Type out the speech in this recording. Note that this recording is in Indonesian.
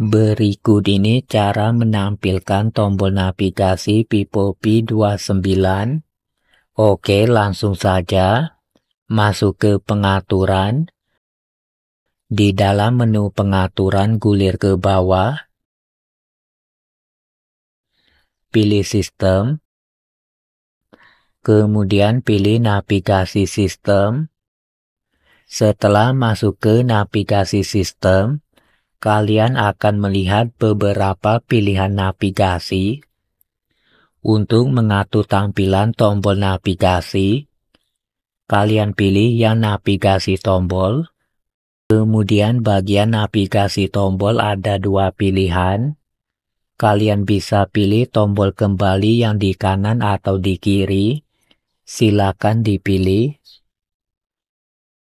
Berikut ini cara menampilkan tombol navigasi Vivo P29. Oke, langsung saja. Masuk ke pengaturan. Di dalam menu pengaturan gulir ke bawah. Pilih sistem. Kemudian pilih navigasi sistem. Setelah masuk ke navigasi sistem, kalian akan melihat beberapa pilihan navigasi untuk mengatur tampilan tombol navigasi. Kalian pilih yang navigasi tombol. Kemudian bagian navigasi tombol ada dua pilihan. Kalian bisa pilih tombol kembali yang di kanan atau di kiri. Silakan dipilih.